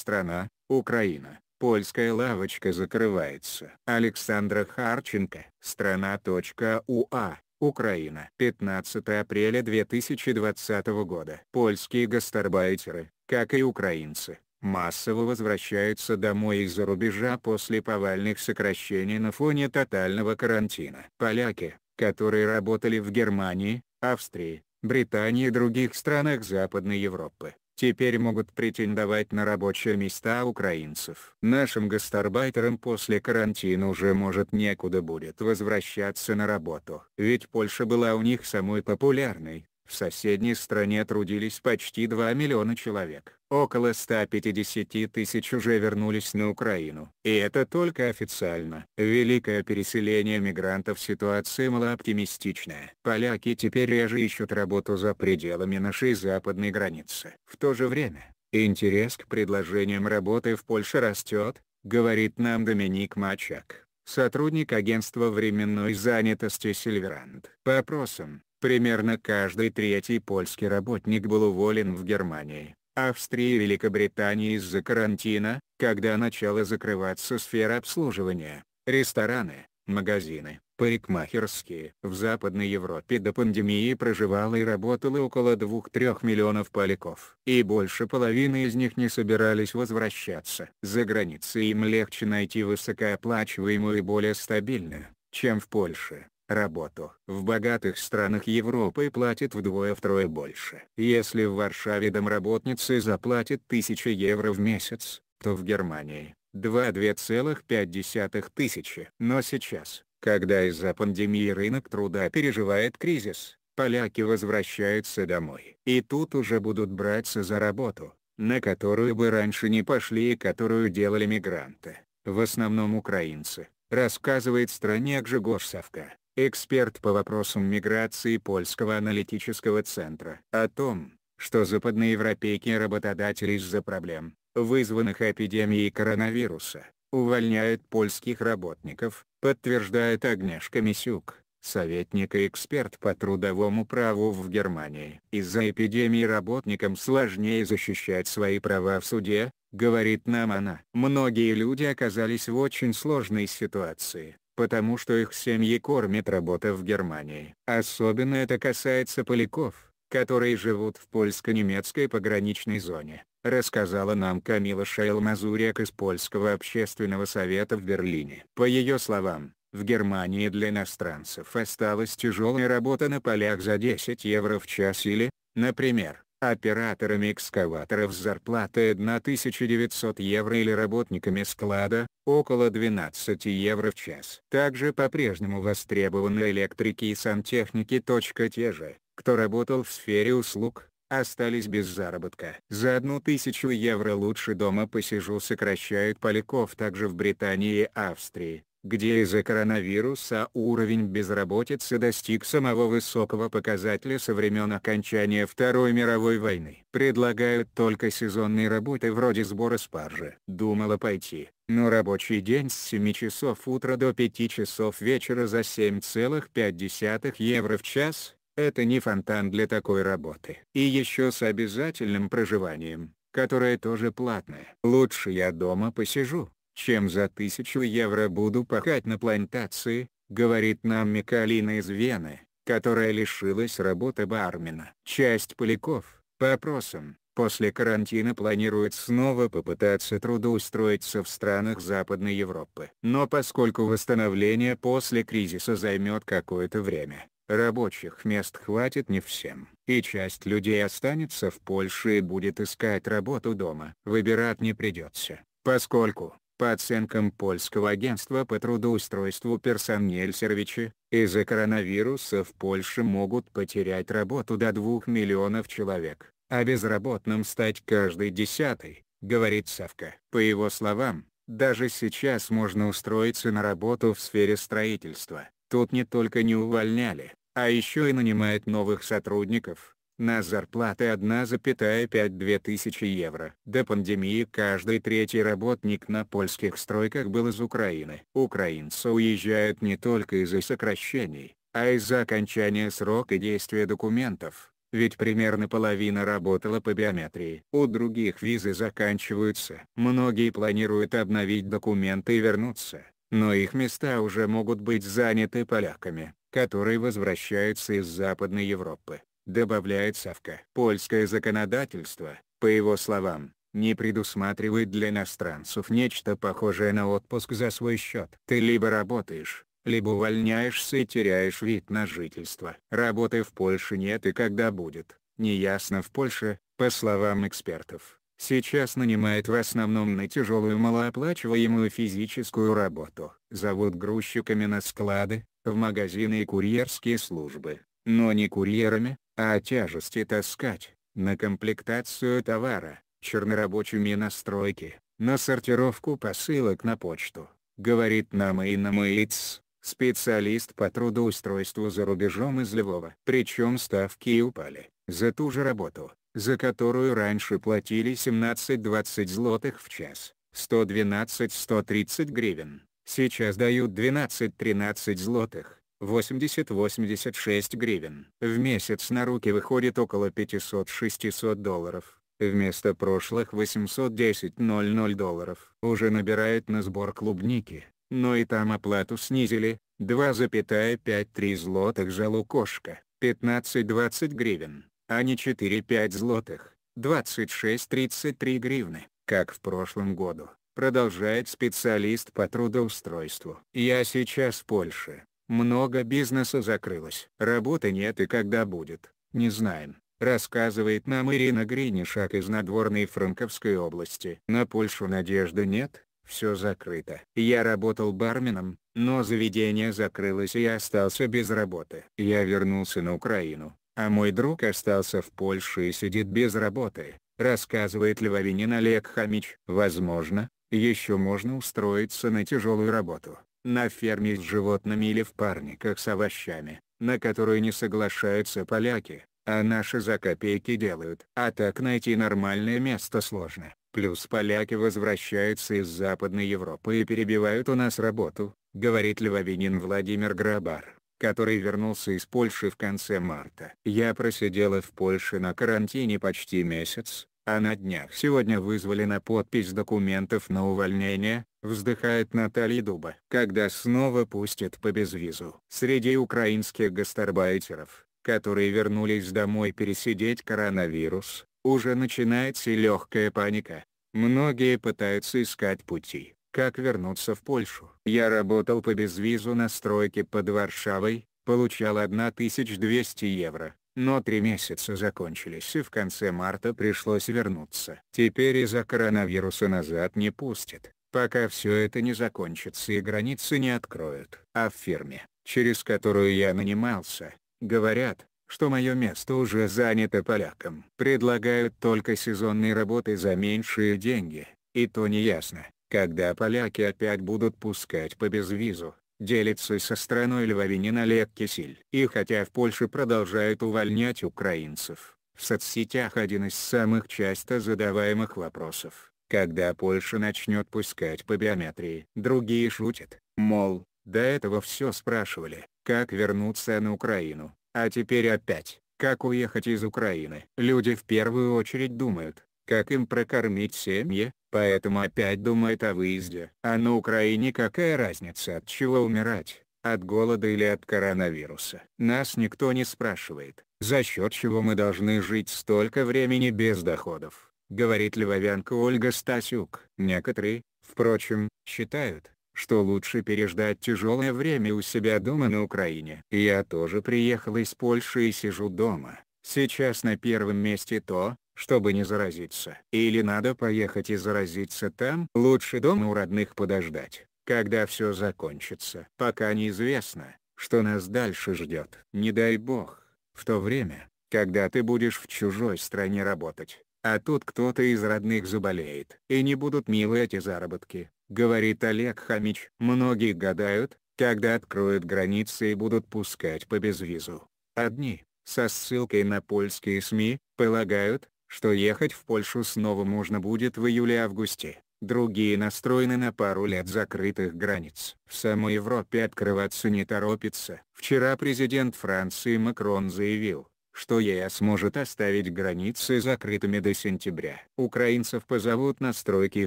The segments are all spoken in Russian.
Страна, Украина. Польская лавочка закрывается. Александра Харченко. Страна.уа. Украина. 15 апреля 2020 года. Польские гастарбайтеры, как и украинцы, массово возвращаются домой из-за рубежа после повальных сокращений на фоне тотального карантина. Поляки, которые работали в Германии, Австрии, Британии и других странах Западной Европы, теперь могут претендовать на рабочие места украинцев. Нашим гастарбайтерам после карантина уже может некуда будет возвращаться на работу. Ведь Польша была у них самой популярной. В соседней стране трудились почти 2 миллиона человек. Около 150 тысяч уже вернулись на Украину. И это только официально. Великое переселение мигрантов ситуация малооптимистичная. Поляки теперь реже ищут работу за пределами нашей западной границы. В то же время, интерес к предложениям работы в Польше растет, говорит нам Доминик Мачак сотрудник агентства временной занятости Сильверанд. По опросам, Примерно каждый третий польский работник был уволен в Германии, Австрии и Великобритании из-за карантина, когда начала закрываться сфера обслуживания, рестораны, магазины, парикмахерские. В Западной Европе до пандемии проживало и работало около 2-3 миллионов поляков. И больше половины из них не собирались возвращаться. За границей им легче найти высокооплачиваемую и более стабильную, чем в Польше работу. В богатых странах Европы платят вдвое-втрое больше. Если в Варшаве домработницы заплатят 1000 евро в месяц, то в Германии – 2-2,5 тысячи. Но сейчас, когда из-за пандемии рынок труда переживает кризис, поляки возвращаются домой. И тут уже будут браться за работу, на которую бы раньше не пошли и которую делали мигранты, в основном украинцы, рассказывает стране Гжегош Савка эксперт по вопросам миграции Польского аналитического центра. О том, что западноевропейские работодатели из-за проблем, вызванных эпидемией коронавируса, увольняют польских работников, подтверждает Агнешка Мисюк, советник и эксперт по трудовому праву в Германии. Из-за эпидемии работникам сложнее защищать свои права в суде, говорит нам она. Многие люди оказались в очень сложной ситуации, потому что их семьи кормит работа в Германии. Особенно это касается поляков, которые живут в польско-немецкой пограничной зоне, рассказала нам Камила Шейл-Мазурек из Польского общественного совета в Берлине. По ее словам, в Германии для иностранцев осталась тяжелая работа на полях за 10 евро в час или, например, Операторами экскаваторов с зарплатой 1900 евро или работниками склада, около 12 евро в час. Также по-прежнему востребованы электрики и сантехники. Те же, кто работал в сфере услуг, остались без заработка. За одну тысячу евро лучше дома посижу сокращают поляков также в Британии и Австрии где из-за коронавируса уровень безработицы достиг самого высокого показателя со времен окончания Второй мировой войны. Предлагают только сезонные работы вроде сбора спаржи. Думала пойти, но рабочий день с 7 часов утра до 5 часов вечера за 7,5 евро в час – это не фонтан для такой работы. И еще с обязательным проживанием которое тоже платное. Лучше я дома посижу, чем за тысячу евро буду пахать на плантации, говорит нам Микалина из Вены, которая лишилась работы бармена. Часть поляков, по опросам, после карантина планирует снова попытаться трудоустроиться в странах Западной Европы. Но поскольку восстановление после кризиса займет какое-то время, Рабочих мест хватит не всем. И часть людей останется в Польше и будет искать работу дома. Выбирать не придется, поскольку, по оценкам польского агентства по трудоустройству персонельсервичи, из-за коронавируса в Польше могут потерять работу до 2 миллионов человек, а безработным стать каждый десятый, говорит Савка. По его словам, даже сейчас можно устроиться на работу в сфере строительства. Тут не только не увольняли, а еще и нанимают новых сотрудников на зарплаты 1,52 тысячи евро. До пандемии каждый третий работник на польских стройках был из Украины. Украинцы уезжают не только из-за сокращений, а из-за окончания срока действия документов, ведь примерно половина работала по биометрии. У других визы заканчиваются. Многие планируют обновить документы и вернуться, но их места уже могут быть заняты поляками, которые возвращаются из Западной Европы добавляет Савка. Польское законодательство, по его словам, не предусматривает для иностранцев нечто похожее на отпуск за свой счет. Ты либо работаешь, либо увольняешься и теряешь вид на жительство. Работы в Польше нет и когда будет, неясно в Польше, по словам экспертов. Сейчас нанимает в основном на тяжелую малооплачиваемую физическую работу. Зовут грузчиками на склады, в магазины и курьерские службы, но не курьерами, а тяжести таскать, на комплектацию товара, чернорабочими на стройке, на сортировку посылок на почту, говорит нам Инамаиц, специалист по трудоустройству за рубежом из Львова. Причем ставки и упали, за ту же работу, за которую раньше платили 17-20 злотых в час, 112-130 гривен, сейчас дают 12-13 злотых. 80-86 гривен. В месяц на руки выходит около 500-600 долларов. Вместо прошлых 810-00 долларов. Уже набирает на сбор клубники, но и там оплату снизили. 2,53 злотых за лукошка, 15-20 гривен, а не 4-5 злотых, 26-33 гривны, как в прошлом году продолжает специалист по трудоустройству. Я сейчас в Польше. Много бизнеса закрылось. Работы нет и когда будет, не знаем, рассказывает нам Ирина Гринишак из Надворной Франковской области. На Польшу надежды нет, все закрыто. Я работал барменом, но заведение закрылось и я остался без работы. Я вернулся на Украину, а мой друг остался в Польше и сидит без работы, рассказывает Львовинин Олег Хамич. Возможно, еще можно устроиться на тяжелую работу на ферме с животными или в парниках с овощами, на которую не соглашаются поляки, а наши за копейки делают. А так найти нормальное место сложно. Плюс поляки возвращаются из Западной Европы и перебивают у нас работу, говорит львовинин Владимир Грабар, который вернулся из Польши в конце марта. Я просидела в Польше на карантине почти месяц, а на днях сегодня вызвали на подпись документов на увольнение, вздыхает Наталья Дуба. Когда снова пустят по безвизу. Среди украинских гастарбайтеров, которые вернулись домой пересидеть коронавирус, уже начинается легкая паника. Многие пытаются искать пути, как вернуться в Польшу. Я работал по безвизу на стройке под Варшавой, получал 1200 евро но три месяца закончились и в конце марта пришлось вернуться. Теперь из-за коронавируса назад не пустят, пока все это не закончится и границы не откроют. А в фирме, через которую я нанимался, говорят, что мое место уже занято поляком. Предлагают только сезонные работы за меньшие деньги, и то неясно, когда поляки опять будут пускать по безвизу делится со страной львовинин Олег Кисель. И хотя в Польше продолжают увольнять украинцев, в соцсетях один из самых часто задаваемых вопросов, когда Польша начнет пускать по биометрии. Другие шутят, мол, до этого все спрашивали, как вернуться на Украину, а теперь опять, как уехать из Украины. Люди в первую очередь думают, как им прокормить семьи, поэтому опять думает о выезде. А на Украине какая разница от чего умирать, от голода или от коронавируса. Нас никто не спрашивает, за счет чего мы должны жить столько времени без доходов, говорит львовянка Ольга Стасюк. Некоторые, впрочем, считают, что лучше переждать тяжелое время у себя дома на Украине. Я тоже приехала из Польши и сижу дома. Сейчас на первом месте то, чтобы не заразиться. Или надо поехать и заразиться там. Лучше дома у родных подождать, когда все закончится. Пока неизвестно, что нас дальше ждет. Не дай бог, в то время, когда ты будешь в чужой стране работать, а тут кто-то из родных заболеет. И не будут милы эти заработки, говорит Олег Хамич. Многие гадают, когда откроют границы и будут пускать по безвизу. Одни, со ссылкой на польские СМИ, полагают, что ехать в Польшу снова можно будет в июле-августе. Другие настроены на пару лет закрытых границ. В самой Европе открываться не торопится. Вчера президент Франции Макрон заявил, что ЕС может оставить границы закрытыми до сентября. Украинцев позовут на стройки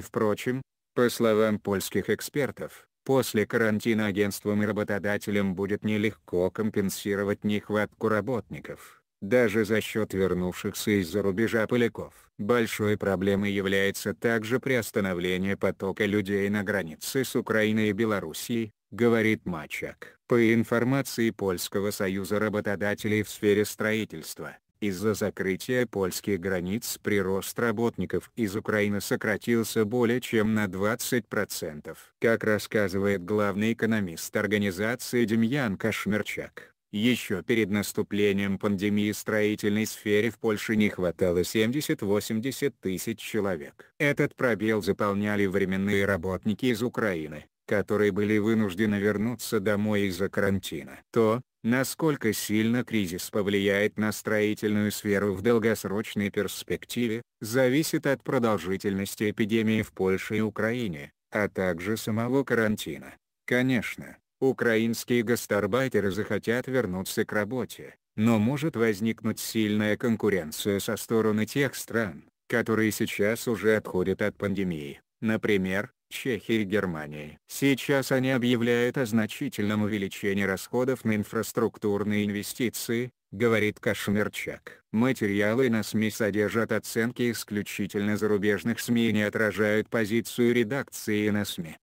впрочем, по словам польских экспертов, после карантина агентствам и работодателям будет нелегко компенсировать нехватку работников даже за счет вернувшихся из-за рубежа поляков. Большой проблемой является также приостановление потока людей на границе с Украиной и Белоруссией, говорит Мачак. По информации Польского союза работодателей в сфере строительства, из-за закрытия польских границ прирост работников из Украины сократился более чем на 20%. Как рассказывает главный экономист организации Демьян Кашмерчак, еще перед наступлением пандемии строительной сфере в Польше не хватало 70-80 тысяч человек. Этот пробел заполняли временные работники из Украины, которые были вынуждены вернуться домой из-за карантина. То, насколько сильно кризис повлияет на строительную сферу в долгосрочной перспективе, зависит от продолжительности эпидемии в Польше и Украине, а также самого карантина. Конечно, Украинские гастарбайтеры захотят вернуться к работе, но может возникнуть сильная конкуренция со стороны тех стран, которые сейчас уже отходят от пандемии, например, Чехии и Германии. Сейчас они объявляют о значительном увеличении расходов на инфраструктурные инвестиции, говорит Кашмерчак. Материалы на СМИ содержат оценки исключительно зарубежных СМИ и не отражают позицию редакции на СМИ.